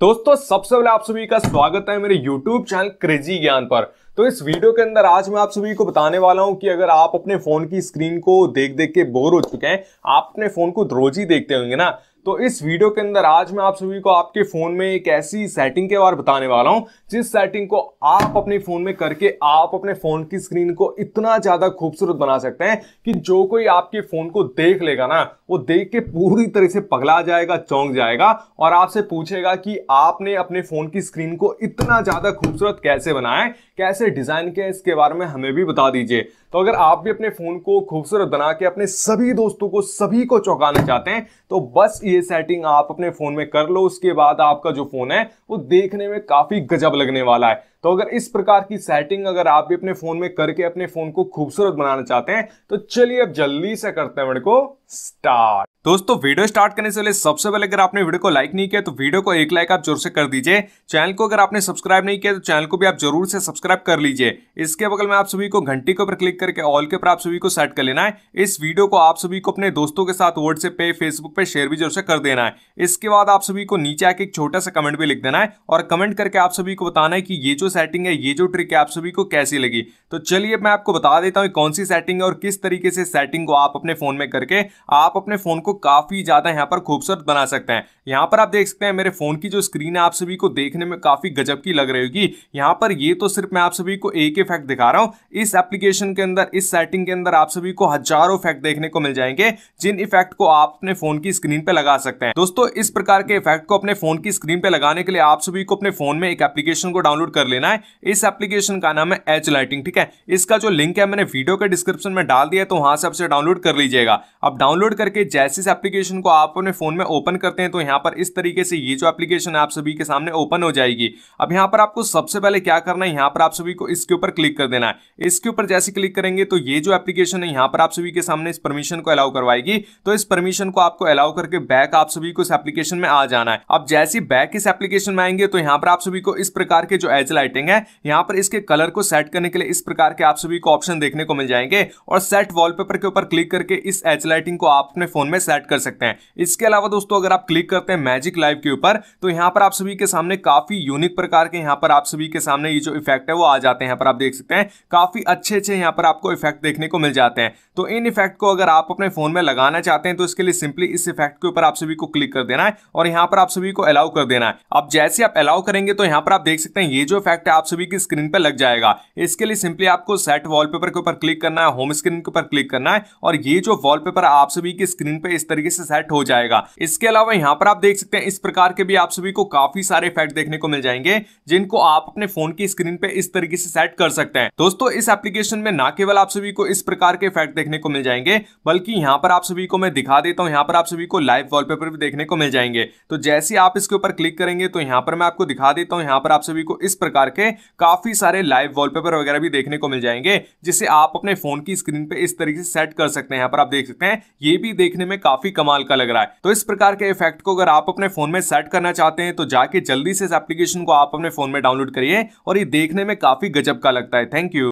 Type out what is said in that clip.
दोस्तों सबसे पहले आप सभी का स्वागत है मेरे YouTube चैनल क्रेजी ज्ञान पर तो इस वीडियो के अंदर आज मैं आप सभी को बताने वाला हूं कि अगर आप अपने फोन की स्क्रीन को देख देख के बोर हो चुके हैं आप अपने फोन को रोज ही देखते होंगे ना तो इस वीडियो के अंदर आज मैं आप सभी को आपके फ़ोन में एक ऐसी सेटिंग के बारे बताने वाला हूं जिस सेटिंग को आप अपने फ़ोन में करके आप अपने फ़ोन की स्क्रीन को इतना ज़्यादा खूबसूरत बना सकते हैं कि जो कोई आपके फ़ोन को देख लेगा ना वो देख के पूरी तरह से पगला जाएगा चौंक जाएगा और आपसे पूछेगा कि आपने अपने फ़ोन की स्क्रीन को इतना ज़्यादा खूबसूरत कैसे बनाए कैसे डिज़ाइन किया इसके बारे में हमें भी बता दीजिए तो अगर आप भी अपने फ़ोन को खूबसूरत बना के अपने सभी दोस्तों को सभी को चौंकाना चाहते हैं तो बस ये सेटिंग आप अपने फ़ोन में कर लो उसके बाद आपका जो फ़ोन है वो देखने में काफ़ी गजब लगने वाला है तो अगर इस प्रकार की सेटिंग अगर आप भी अपने फ़ोन में करके अपने फ़ोन को खूबसूरत बनाना चाहते हैं तो चलिए अब जल्दी से करते हैं को स्टार्ट दोस्तों वीडियो स्टार्ट करने से पहले सबसे पहले अगर आपने वीडियो को लाइक नहीं किया तो वीडियो को एक लाइक आप जरूर से कर दीजिए चैनल को अगर आपने सब्सक्राइब नहीं किया तो चैनल को भी आप जरूर से सब्सक्राइब कर लीजिए इसके बगल में आप सभी को घंटी के ऊपर क्लिक करके ऑल के ऊपर आप सभी को सेट कर लेना है इस वीडियो को आप सभी को अपने दोस्तों के साथ व्हाट्सएप पे फेसबुक पे शेयर भी जरूर से कर देना है इसके बाद आप सभी को नीचे आके एक छोटा सा कमेंट भी लिख देना है और कमेंट करके आप सभी को बताना है कि ये जो सेटिंग है ये जो ट्रिक है आप सभी को कैसी लगी तो चलिए मैं आपको बता देता हूँ कौन सी सेटिंग है और किस तरीके से सेटिंग को आप अपने फोन में करके आप अपने फोन को काफी ज्यादा यहाँ पर खूबसूरत बना सकते हैं यहाँ पर आप देख सकते हैं मेरे फोन की जो स्क्रीन है आप सभी को देखने में काफी गजब की लग रही होगी यहाँ पर ये तो सिर्फ मैं आप सभी को एक इफेक्ट दिखा रहा हूँ इस एप्लीकेशन के अंदर इस सेटिंग के अंदर आप सभी को हजारों इफेक्ट देखने को मिल जाएंगे जिन इफेक्ट को आप अपने फोन की स्क्रीन पर लगा सकते हैं दोस्तों इस प्रकार के इफेक्ट को अपने फोन की स्क्रीन पर लगाने के लिए आप सभी को अपने फोन में एक एप्लीकेशन को डाउनलोड कर लेना लेना है इस एप्लीकेशन का नाम है एच लाइटिंग ठीक है इसका जो लिंक है मैंने वीडियो के डिस्क्रिप्शन में डाल दिया है तो वहां से आपसे डाउनलोड कर लीजिएगा अब डाउनलोड करके जैसे इस एप्लीकेशन को आप अपने फ़ोन में ओपन करते हैं तो यहाँ पर इस तरीके से ये जो एप्लीकेशन है आप सभी के सामने ओपन हो जाएगी अब यहाँ पर आपको सबसे पहले क्या करना है यहाँ पर आप सभी को इसके ऊपर क्लिक कर देना है इसके ऊपर जैसे क्लिक करेंगे तो ये जो एप्लीकेशन है यहाँ पर आप सभी के सामने इस परमिशन को अलाउ करवाएगी तो इस परमिशन को आपको अलाउ करके बैक आप सभी को इस एप्लीकेशन में आ जाना है अब जैसे बैक इस एप्लीकेशन में आएंगे तो यहाँ पर आप सभी को इस प्रकार के जो एच लाइटिंग है यहाँ पर इसके कलर को सेट करने के लिए इस प्रकार के आप सभी को ऑप्शन देखने को मिल जाएंगे और सेट वॉलपेपर के ऊपर क्लिक करके इस एच लाइटिंग को आप अपने फोन में सेट कर सकते हैं इसके अलावा दोस्तों अगर आप क्लिक करते हैं मैजिक लाइव के ऊपर तो यहाँ पर आप सभी के सामने काफी यूनिक प्रकार के यहाँ पर आप सभी के सामने ये जो इफेक्ट है वो आ जाते हैं यहाँ पर आप देख सकते हैं काफी अच्छे अच्छे यहाँ पर आपको इफेक्ट देखने को मिल जाते हैं तो इन इफेक्ट को अगर आप अपने फोन में लगाना चाहते हैं तो इसके लिए सिंपली इस इफेक्ट के ऊपर आप सभी को क्लिक कर देना है और यहाँ पर आप सभी को अलाउ कर देना है अब जैसे आप अलाउ करेंगे तो यहाँ पर आप देख सकते हैं ये जो इफेक्ट इफेक्ट आप सभी की स्क्रीन पर लग जाएगा इसके लिए सिंपली आपको सेट वॉलपेपर के ऊपर क्लिक करना है होम स्क्रीन के ऊपर क्लिक करना है और ये जो वॉलपेपर आप सभी की स्क्रीन पर इस तरीके से सेट हो जाएगा इसके अलावा यहाँ पर आप देख सकते हैं इस प्रकार के भी आप सभी को काफी सारे इफेक्ट देखने को मिल जाएंगे जिनको आप अपने फोन की स्क्रीन पे इस तरीके से सेट कर सकते हैं दोस्तों इस एप्लीकेशन में ना केवल आप सभी को इस प्रकार के इफेक्ट देखने को मिल जाएंगे बल्कि यहाँ पर आप सभी को मैं दिखा देता हूँ यहाँ पर आप सभी को लाइव वॉलपेपर भी देखने को मिल जाएंगे तो जैसे आप इसके ऊपर क्लिक करेंगे तो यहाँ पर मैं आपको दिखा देता हूँ यहाँ पर आप सभी को इस प्रकार प्रकार के काफी सारे लाइव वॉलपेपर वगैरह भी देखने को मिल जाएंगे जिसे आप अपने फोन की स्क्रीन पे इस तरीके से सेट कर सकते हैं यहाँ पर आप देख सकते हैं ये भी देखने में काफी कमाल का लग रहा है तो इस प्रकार के इफेक्ट को अगर आप अपने फोन में सेट करना चाहते हैं तो जाके जल्दी से इस एप्लीकेशन को आप अपने फोन में डाउनलोड करिए और ये देखने में काफी गजब का लगता है थैंक यू